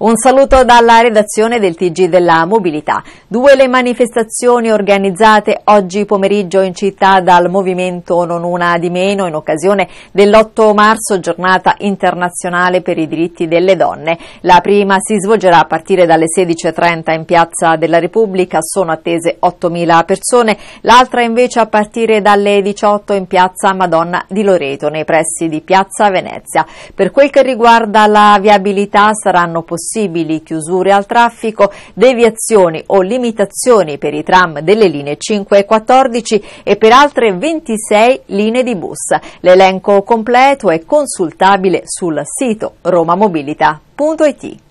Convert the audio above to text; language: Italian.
Un saluto dalla redazione del Tg della Mobilità. Due le manifestazioni organizzate oggi pomeriggio in città dal movimento Non Una di Meno in occasione dell'8 marzo, giornata internazionale per i diritti delle donne. La prima si svolgerà a partire dalle 16.30 in Piazza della Repubblica, sono attese 8.000 persone, l'altra invece a partire dalle 18 in Piazza Madonna di Loreto, nei pressi di Piazza Venezia. Per quel che riguarda la viabilità saranno possibili possibili chiusure al traffico, deviazioni o limitazioni per i tram delle linee 5 e 14 e per altre 26 linee di bus. L'elenco completo è consultabile sul sito romamobilità.it.